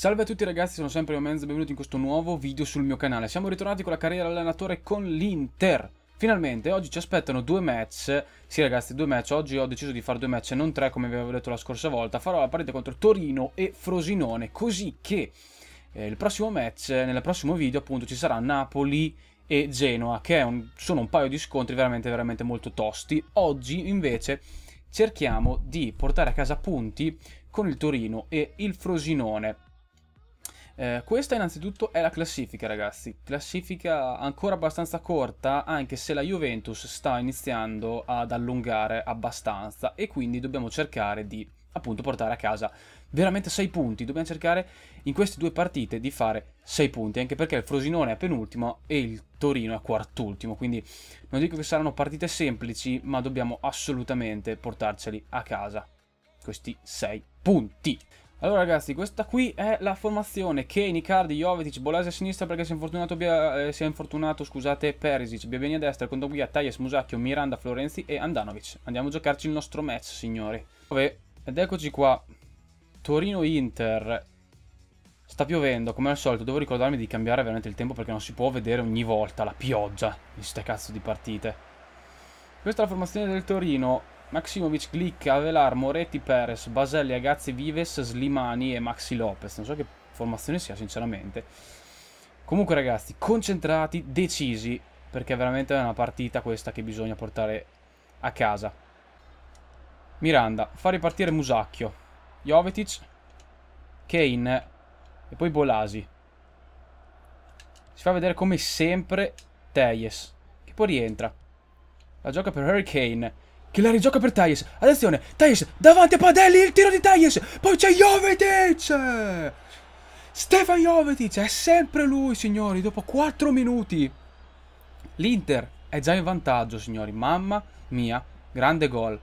Salve a tutti ragazzi, sono sempre Io Menzo e benvenuti in questo nuovo video sul mio canale. Siamo ritornati con la carriera allenatore con l'Inter. Finalmente, oggi ci aspettano due match. Sì ragazzi, due match. Oggi ho deciso di fare due match e non tre come vi avevo detto la scorsa volta. Farò la partita contro Torino e Frosinone, così che eh, il prossimo match, nel prossimo video appunto, ci sarà Napoli e Genoa, che un, sono un paio di scontri veramente, veramente molto tosti. Oggi invece cerchiamo di portare a casa punti con il Torino e il Frosinone eh, questa innanzitutto è la classifica ragazzi, classifica ancora abbastanza corta anche se la Juventus sta iniziando ad allungare abbastanza e quindi dobbiamo cercare di appunto portare a casa veramente 6 punti, dobbiamo cercare in queste due partite di fare 6 punti anche perché il Frosinone è penultimo e il Torino è quartultimo quindi non dico che saranno partite semplici ma dobbiamo assolutamente portarceli a casa questi 6 punti. Allora ragazzi, questa qui è la formazione Kane, Icardi, Jovetic, Bolese a sinistra perché si è infortunato, via, eh, si è infortunato scusate, Perisic, Biabini a destra, Condoglia, Taies, Musacchio, Miranda, Florenzi e Andanovic. Andiamo a giocarci il nostro match, signori. Vabbè, ed eccoci qua. Torino-Inter. Sta piovendo, come al solito, devo ricordarmi di cambiare veramente il tempo perché non si può vedere ogni volta la pioggia in queste cazzo di partite. Questa è la formazione del Torino. Maximovic, Glick, Avelar, Moretti, Perez, Baselli, Agazzi, Vives, Slimani e Maxi Lopez. Non so che formazione sia, sinceramente. Comunque, ragazzi, concentrati, decisi, perché veramente è una partita questa che bisogna portare a casa. Miranda, fa ripartire Musacchio, Jovetic, Kane e poi Bolasi. Si fa vedere come sempre Teyes, che poi rientra. La gioca per Hurricane. Che la rigioca per Thais. Attenzione, Thais davanti a Padelli, il tiro di Thais. Poi c'è Jovetic. Stefan Jovetic, è sempre lui, signori, dopo 4 minuti. L'Inter è già in vantaggio, signori. Mamma mia, grande gol.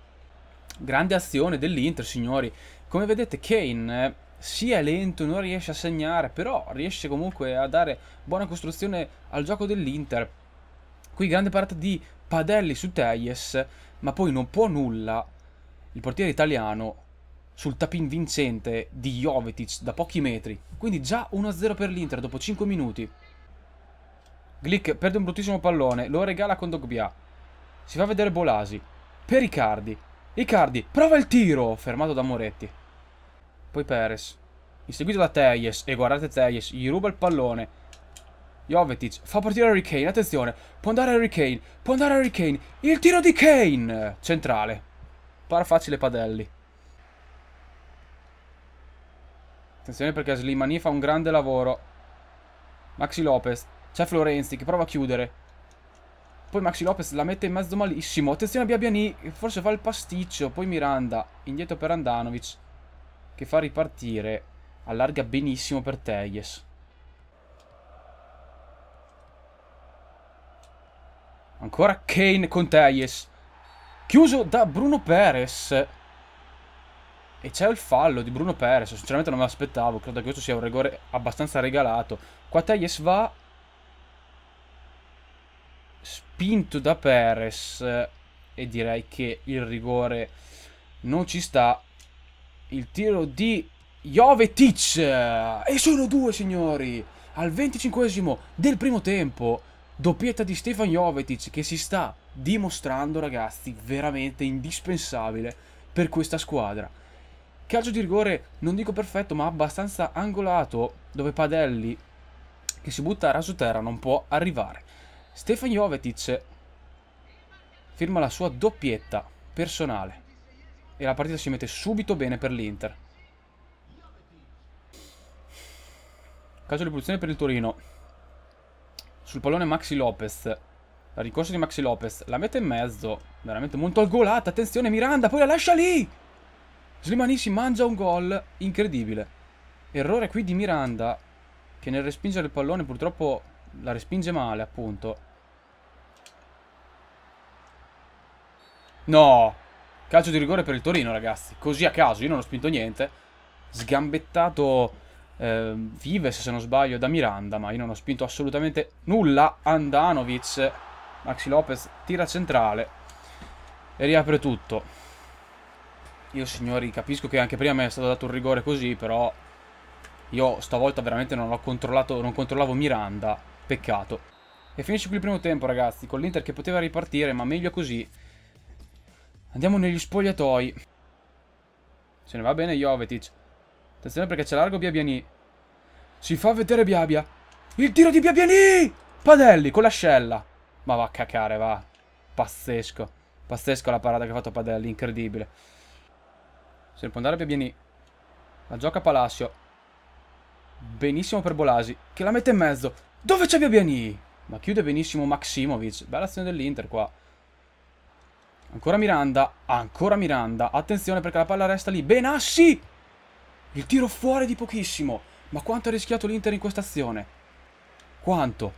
Grande azione dell'Inter, signori. Come vedete Kane eh, si è lento, non riesce a segnare, però riesce comunque a dare buona costruzione al gioco dell'Inter. Qui grande parata di Padelli su Teyes ma poi non può nulla il portiere italiano sul tapin vincente di Jovetic da pochi metri. Quindi già 1-0 per l'Inter dopo 5 minuti. Glick perde un bruttissimo pallone, lo regala con Dogbia. Si fa vedere Bolasi. Per Icardi. Icardi prova il tiro, fermato da Moretti. Poi Perez. Inseguito da Tejes, e guardate Tejes, gli ruba il pallone. Jovetic fa partire Harry Kane, attenzione, può andare Harry Kane, può andare Harry Kane, il tiro di Kane! Centrale. para facile Padelli. Attenzione perché Slimani fa un grande lavoro. Maxi Lopez, c'è Florenzi che prova a chiudere. Poi Maxi Lopez la mette in mezzo malissimo. Attenzione a Biabiani, forse fa il pasticcio, poi Miranda, indietro per Andanovic, che fa ripartire. Allarga benissimo per Tejes. Ancora Kane con Tejes. Chiuso da Bruno Perez. E c'è il fallo di Bruno Perez. Sinceramente non me l'aspettavo. Credo che questo sia un rigore abbastanza regalato. Qua Tejes va. Spinto da Perez. E direi che il rigore non ci sta. Il tiro di Jovetic. E sono due, signori. Al 25 del primo tempo. Doppietta di Stefan Jovetic che si sta dimostrando, ragazzi, veramente indispensabile per questa squadra. Calcio di rigore, non dico perfetto, ma abbastanza angolato, dove Padelli, che si butta a raso terra, non può arrivare. Stefan Jovetic firma la sua doppietta personale e la partita si mette subito bene per l'Inter. Calcio di punizione per il Torino sul pallone Maxi Lopez. La ricorsa di Maxi Lopez. La mette in mezzo. Veramente molto golata. Attenzione Miranda, poi la lascia lì. Slimani si mangia un gol incredibile. Errore qui di Miranda che nel respingere il pallone purtroppo la respinge male, appunto. No! Calcio di rigore per il Torino, ragazzi. Così a caso, io non ho spinto niente. Sgambettato eh, Vives se non sbaglio da Miranda ma io non ho spinto assolutamente nulla Andanovic Maxi Lopez tira centrale e riapre tutto io signori capisco che anche prima mi è stato dato un rigore così però io stavolta veramente non ho controllato non controllavo Miranda peccato e finisce qui il primo tempo ragazzi con l'Inter che poteva ripartire ma meglio così andiamo negli spogliatoi se ne va bene Jovetic Attenzione perché c'è largo Biabiani. Si fa vedere Biabia. Il tiro di Biabiani! Padelli con l'ascella. Ma va a cacare, va. Pazzesco. Pazzesco la parata che ha fatto Padelli, incredibile. Se ne può andare Biabiani. La gioca Palacio. Benissimo per Bolasi, che la mette in mezzo. Dove c'è Biabiani? Ma chiude benissimo Maximovic. Bella azione dell'Inter qua. Ancora Miranda, ancora Miranda. Attenzione perché la palla resta lì. Benassi! Il tiro fuori di pochissimo. Ma quanto ha rischiato l'Inter in questa azione? Quanto?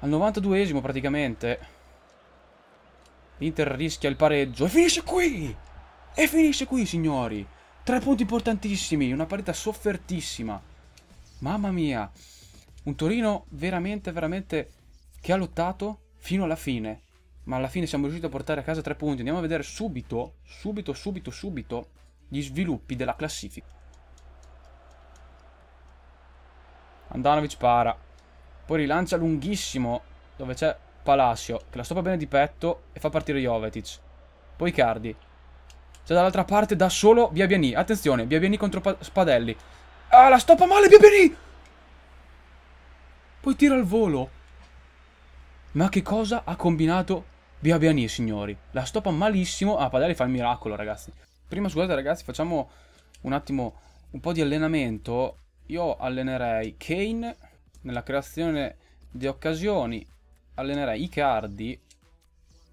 Al 92esimo praticamente. L'Inter rischia il pareggio. E finisce qui! E finisce qui, signori. Tre punti importantissimi. Una partita soffertissima. Mamma mia. Un Torino veramente, veramente che ha lottato fino alla fine. Ma alla fine siamo riusciti a portare a casa tre punti. Andiamo a vedere subito, subito, subito, subito gli sviluppi della classifica. Andanovic para. Poi rilancia lunghissimo dove c'è Palacio che la stoppa bene di petto e fa partire Jovetic. Poi Cardi. C'è dall'altra parte da solo Biabiani. Attenzione, Biabiani contro pa Spadelli. Ah, la stoppa male Biabiani! Poi tira al volo. Ma che cosa ha combinato Biabiani, signori? La stoppa malissimo. Ah, Padelli fa il miracolo, ragazzi. Prima scusate ragazzi, facciamo un attimo un po' di allenamento. Io allenerei Kane nella creazione di occasioni, allenerei Icardi,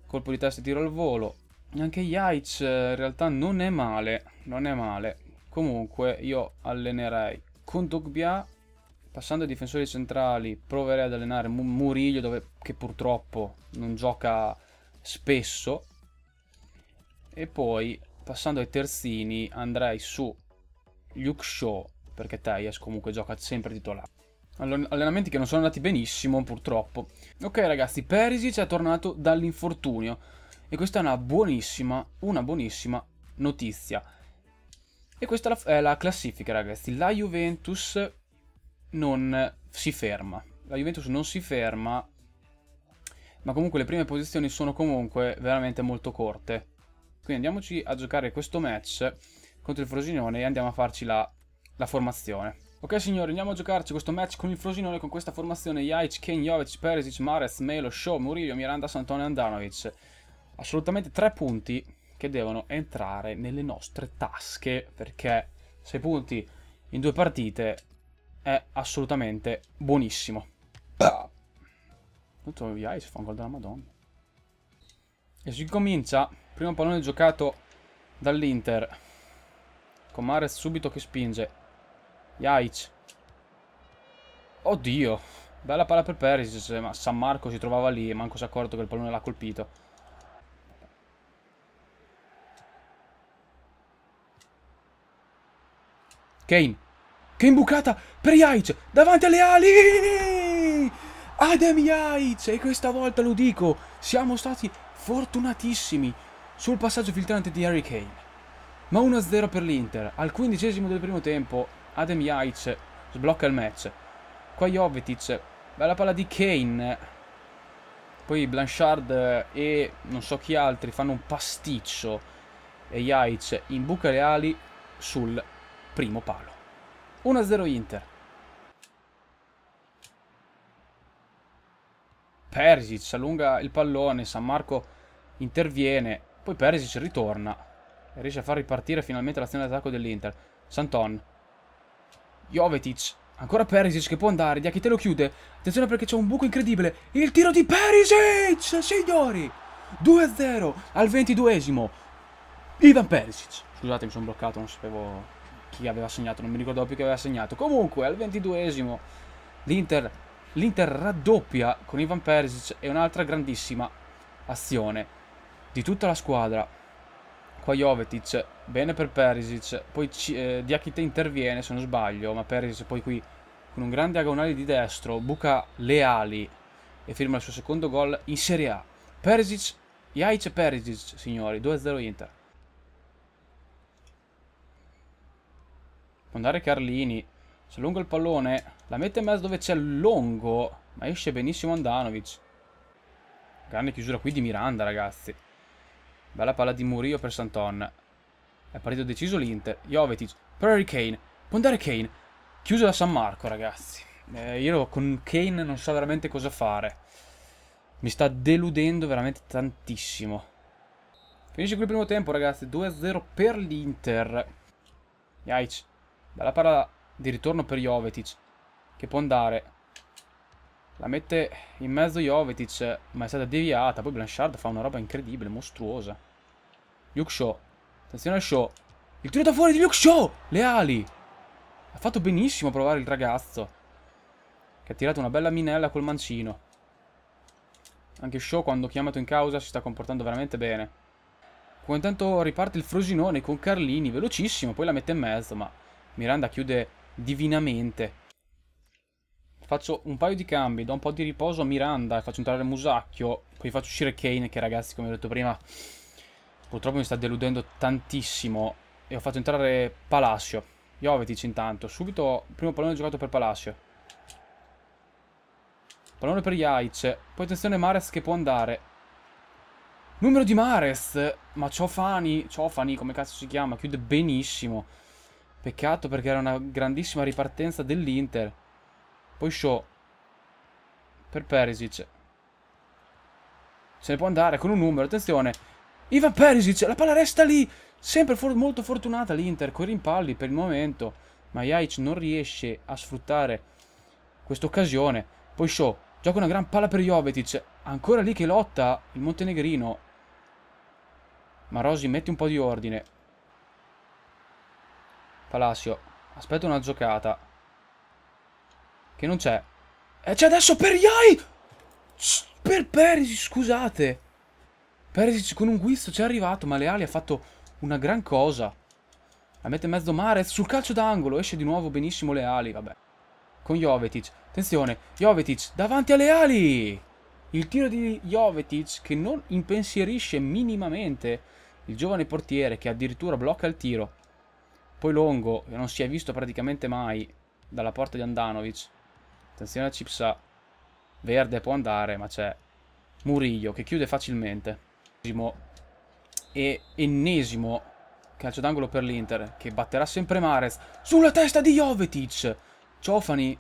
colpo di testa e tiro al volo. Anche Yates eh, in realtà non è male, non è male. Comunque io allenerei Kondogbia, passando ai difensori centrali proverei ad allenare Muriglio dove, che purtroppo non gioca spesso. E poi Passando ai terzini andrei su Luke Shaw, perché Tyes comunque gioca sempre titolare. allenamenti che non sono andati benissimo purtroppo. Ok ragazzi, Perisic è tornato dall'infortunio e questa è una buonissima, una buonissima notizia. E questa è la classifica ragazzi, la Juventus non si ferma. La Juventus non si ferma, ma comunque le prime posizioni sono comunque veramente molto corte. Quindi andiamoci a giocare questo match contro il Frosinone e andiamo a farci la, la formazione. Ok signori, andiamo a giocarci questo match con il Frosinone con questa formazione Jaic, Ken, Jovic, Perisic, Marez, Melo, Shaw, Murillo, Miranda, Santone e Andanovic. Assolutamente tre punti che devono entrare nelle nostre tasche perché sei punti in due partite è assolutamente buonissimo. Tutto Jaic fa un gol della madonna. E si comincia. Primo pallone giocato dall'Inter. Con Comares subito che spinge. Jaic. Oddio. Bella palla per Perisic, ma San Marco si trovava lì e manco si è accorto che il pallone l'ha colpito. Kane. che imbucata per Jaic. Davanti alle ali. Adem Jaic. E questa volta lo dico. Siamo stati fortunatissimi sul passaggio filtrante di Harry Kane. Ma 1-0 per l'Inter. Al quindicesimo del primo tempo Adam Jaic sblocca il match. Qua Jovetic, bella palla di Kane. Poi Blanchard e non so chi altri fanno un pasticcio e Jaic imbuca le ali sul primo palo. 1-0 Inter. Persic allunga il pallone, San Marco interviene, poi Perisic ritorna e riesce a far ripartire finalmente l'azione d'attacco dell'Inter. Santon, Jovetic, ancora Perisic che può andare, Diachi te lo chiude, attenzione perché c'è un buco incredibile, il tiro di Perisic, signori! 2-0 al 22esimo, Ivan Perisic. Scusate mi sono bloccato, non sapevo chi aveva segnato, non mi ricordo più chi aveva segnato. Comunque al 22esimo l'Inter l'Inter raddoppia con Ivan Perisic e un'altra grandissima azione di tutta la squadra. Qua Jovetic, bene per Perisic, poi eh, Diakite interviene se non sbaglio, ma Perisic poi qui con un grande diagonale di destro buca le ali e firma il suo secondo gol in Serie A. Perisic, Jaic e Perisic, signori, 2-0 Inter. Può andare Carlini, c'è lungo il pallone, la mette in mezzo dove c'è Longo, ma esce benissimo Andanovic. Grande chiusura qui di Miranda, ragazzi. Bella palla di Murillo per Santon. È partito deciso l'Inter. Jovetic. Prairie Kane. Può andare Kane. Chiuso da San Marco, ragazzi. Eh, io con Kane non so veramente cosa fare. Mi sta deludendo veramente tantissimo. Finisce qui il primo tempo, ragazzi. 2-0 per l'Inter. Jaic. Bella palla di ritorno per Jovetic. Che può andare la mette in mezzo Jovetic, ma è stata deviata. Poi Blanchard fa una roba incredibile, mostruosa. Luke Shaw. Attenzione a Shaw. Il tiro da fuori di Luke Shaw! Le ali! Ha fatto benissimo a provare il ragazzo. Che ha tirato una bella minella col mancino. Anche Shaw quando chiamato in causa si sta comportando veramente bene. Come intanto riparte il Frosinone con Carlini, velocissimo, poi la mette in mezzo, ma Miranda chiude divinamente faccio un paio di cambi, do un po' di riposo a Miranda, faccio entrare Musacchio, poi faccio uscire Kane che ragazzi come ho detto prima purtroppo mi sta deludendo tantissimo e ho fatto entrare Palacio. Jovetic intanto, subito primo pallone giocato per Palacio. Pallone per Jaic, poi attenzione Mares che può andare. Numero di Mares, ma Ciofani, Ciofani come cazzo si chiama, chiude benissimo. Peccato perché era una grandissima ripartenza dell'Inter. Poi show. Per Perisic. Se ne può andare con un numero, attenzione. Ivan Perisic, la palla resta lì. Sempre for molto fortunata l'Inter con i rimpalli per il momento. Ma Jaic non riesce a sfruttare questa occasione. Poi show. Gioca una gran palla per Jovetic. Ancora lì che lotta il montenegrino. Ma Rosi mette un po' di ordine. Palacio. Aspetta una giocata. Che non c'è. Eh, c'è adesso per Yai! Per Perisic, scusate. Perisic con un guisto ci è arrivato, ma Leali ha fatto una gran cosa. La mette in mezzo Marez sul calcio d'angolo. Esce di nuovo benissimo Leali, vabbè. Con Jovetic. Attenzione, Jovetic davanti a Leali! Il tiro di Jovetic che non impensierisce minimamente il giovane portiere che addirittura blocca il tiro. Poi Longo, che non si è visto praticamente mai dalla porta di Andanovic. Attenzione a Cipsa. Verde può andare, ma c'è Murillo che chiude facilmente. E ennesimo calcio d'angolo per l'Inter che batterà sempre Marez sulla testa di Jovetic. Ciofani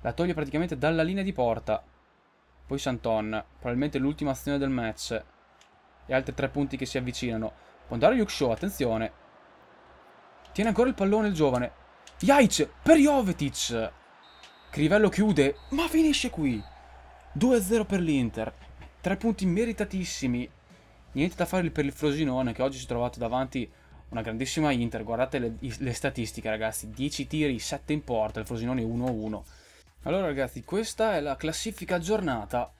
la toglie praticamente dalla linea di porta. Poi Santon, probabilmente l'ultima azione del match. E altri tre punti che si avvicinano. Può andare Yuksho, attenzione. Tiene ancora il pallone il giovane. Jaic per Jovetic. Crivello chiude, ma finisce qui. 2-0 per l'Inter. Tre punti meritatissimi. Niente da fare per il Frosinone che oggi si è trovato davanti una grandissima Inter. Guardate le, le statistiche ragazzi, 10 tiri, 7 in porta, il Frosinone 1-1. Allora ragazzi, questa è la classifica aggiornata.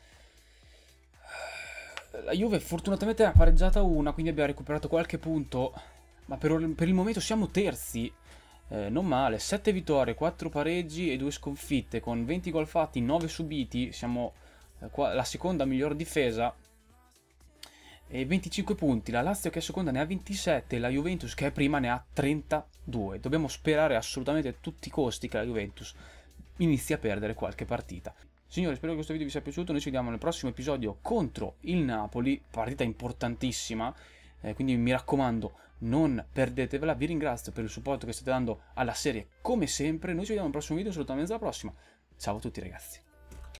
La Juve fortunatamente ha pareggiata una, quindi abbiamo recuperato qualche punto, ma per, per il momento siamo terzi eh, non male, 7 vittorie, 4 pareggi e 2 sconfitte, con 20 gol fatti, 9 subiti, siamo eh, qua, la seconda miglior difesa e 25 punti, la Lazio che è seconda ne ha 27, la Juventus che è prima ne ha 32. Dobbiamo sperare assolutamente a tutti i costi che la Juventus inizi a perdere qualche partita. Signori, spero che questo video vi sia piaciuto, noi ci vediamo nel prossimo episodio contro il Napoli, partita importantissima, eh, quindi mi raccomando non perdetevela, vi ringrazio per il supporto che state dando alla serie come sempre, noi ci vediamo al prossimo video, saluto alla prossima, ciao a tutti ragazzi.